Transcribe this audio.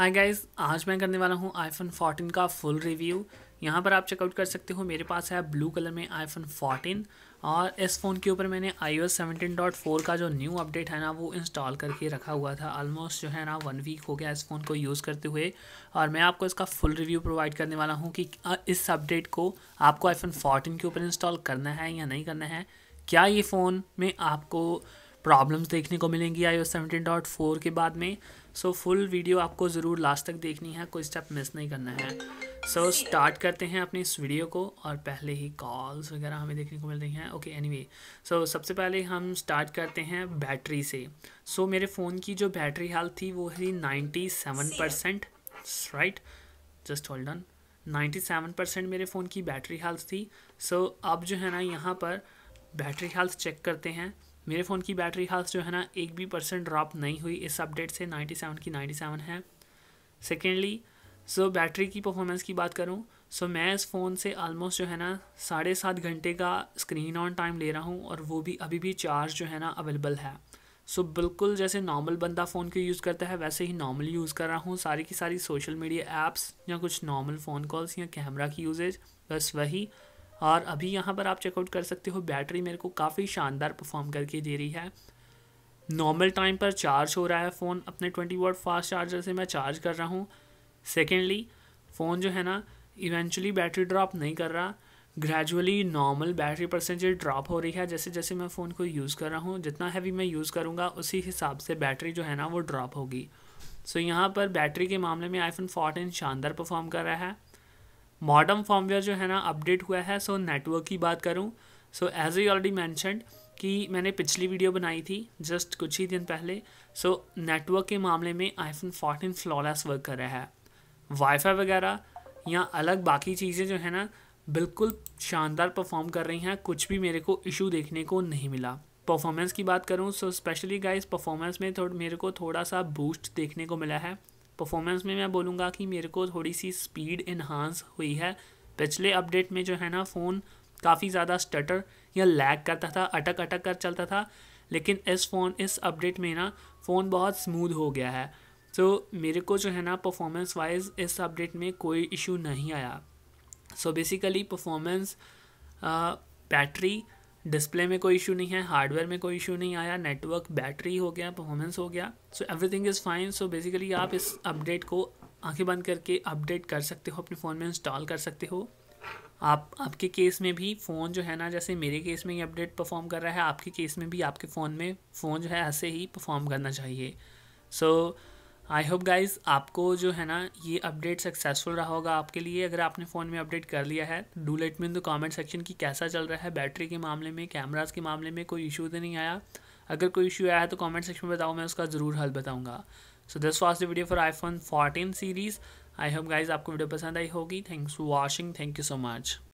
hi guys आज मैं करने वाला हूँ आईफोन 14 का फुल रिव्यू यहाँ पर आप चेकआउट कर सकते हो मेरे पास है ब्लू कलर में आईफोन 14 और इस फ़ोन के ऊपर मैंने आई ओ का जो न्यू अपडेट है ना वो इंस्टॉल करके रखा हुआ था ऑलमोस्ट जो है ना वन वीक हो गया इस फ़ोन को यूज़ करते हुए और मैं आपको इसका फुल रिव्यू प्रोवाइड करने वाला हूँ कि इस अपडेट को आपको आईफोन फोर्टीन के ऊपर इंस्टॉल करना है या नहीं करना है क्या ये फ़ोन में आपको प्रॉब्लम्स देखने को मिलेंगी I O seventeen dot four के बाद में सो so, फुल वीडियो आपको ज़रूर लास्ट तक देखनी है कोई स्टेप मिस नहीं करना है सो so, स्टार्ट करते हैं अपनी इस वीडियो को और पहले ही कॉल्स वगैरह हमें देखने को मिल रही हैं ओके एनीवे सो सबसे पहले हम स्टार्ट करते हैं बैटरी से सो so, मेरे फ़ोन की जो बैटरी हेल्थ थी वो है ninety seven percent right just hold on ninety seven percent मेरे फ़ोन की बैटरी हेल्थ थी सो so, अब जो है ना यहाँ पर बैटरी हेल्थ चेक करते हैं मेरे फ़ोन की बैटरी खास जो है ना एक भी परसेंट ड्रॉप नहीं हुई इस अपडेट से नाइन्टी सेवन की नाइन्टी सेवन है सेकेंडली सो so, बैटरी की परफॉर्मेंस की बात करूँ सो so, मैं इस फ़ोन से आलमोस्ट जो है ना साढ़े सात घंटे का स्क्रीन ऑन टाइम ले रहा हूँ और वो भी अभी भी चार्ज जो है ना अवेलेबल है सो so, बिल्कुल जैसे नॉर्मल बंदा फ़ोन को यूज़ करता है वैसे ही नॉर्मल यूज़ कर रहा हूँ सारी की सारी सोशल मीडिया एप्स या कुछ नॉर्मल फ़ोन कॉल्स या कैमरा की यूजेज बस वही और अभी यहाँ पर आप चेकआउट कर सकते हो बैटरी मेरे को काफ़ी शानदार परफॉर्म करके दे रही है नॉर्मल टाइम पर चार्ज हो रहा है फ़ोन अपने ट्वेंटी वोट फास्ट चार्जर से मैं चार्ज कर रहा हूँ सेकेंडली फ़ोन जो है ना इवेंचुअली बैटरी ड्रॉप नहीं कर रहा gradually normal battery percentage drop हो रही है जैसे जैसे मैं फ़ोन को यूज़ कर रहा हूँ जितना हैवी मैं यूज़ करूँगा उसी हिसाब से बैटरी जो है ना वो ड्रॉप होगी सो so, यहाँ पर बैटरी के मामले में आईफोन फोर्टीन शानदार परफॉर्म कर रहा है मॉडर्न फॉर्मवेयर जो है ना अपडेट हुआ है सो नेटवर्क की बात करूँ so as a already mentioned कि मैंने पिछली वीडियो बनाई थी जस्ट कुछ ही दिन पहले सो so, नेटवर्क के मामले में आईफोन फोर्टीन फ्लॉलेस वर्क कर रहा है वाईफाई वगैरह या अलग बाकी चीज़ें जो है ना बिल्कुल शानदार परफॉर्म कर रही हैं कुछ भी मेरे को इशू देखने को नहीं मिला परफॉर्मेंस की बात करूँ सो स्पेशली गाइस परफॉर्मेंस में थोड़ मेरे को थोड़ा सा बूस्ट देखने को मिला है परफॉर्मेंस में मैं बोलूँगा कि मेरे को थोड़ी सी स्पीड इन्हांस हुई है पिछले अपडेट में जो है ना फ़ोन काफ़ी ज़्यादा स्टटर या लैग करता था अटक अटक कर चलता था लेकिन इस फ़ोन इस अपडेट में ना फ़ोन बहुत स्मूथ हो गया है तो so, मेरे को जो है ना परफॉर्मेंस वाइज इस अपडेट में कोई इशू नहीं आया so basically performance battery display में कोई इशू नहीं है हार्डवेयर में कोई इशू नहीं आया नेटवर्क बैटरी हो गया परफॉर्मेंस हो गया so everything is fine so basically आप इस अपडेट को आंखें बंद करके अपडेट कर सकते हो अपने फ़ोन में इंस्टॉल कर सकते हो आप आपके केस में भी फ़ोन जो है ना जैसे मेरे केस में ये अपडेट परफॉर्म कर रहा है आपके केस में भी आपके फ़ोन में फ़ोन जो है ऐसे ही परफॉर्म करना चाहिए so so, I hope guys आपको जो है ना ये अपडेट सक्सेसफुल रहा होगा आपके लिए अगर आपने फ़ोन में अपडेट कर लिया है do let me in the comment section की कैसा चल रहा है बैटरी के मामले में कैमराज के मामले में कोई इशू तो नहीं आया अगर कोई इशू आया है तो कमेंट सेक्शन में बताओ मैं उसका ज़रूर हल बताऊँगा so this was the video for iPhone fourteen series I hope guys आपको वीडियो पसंद आई होगी thanks for watching thank you so much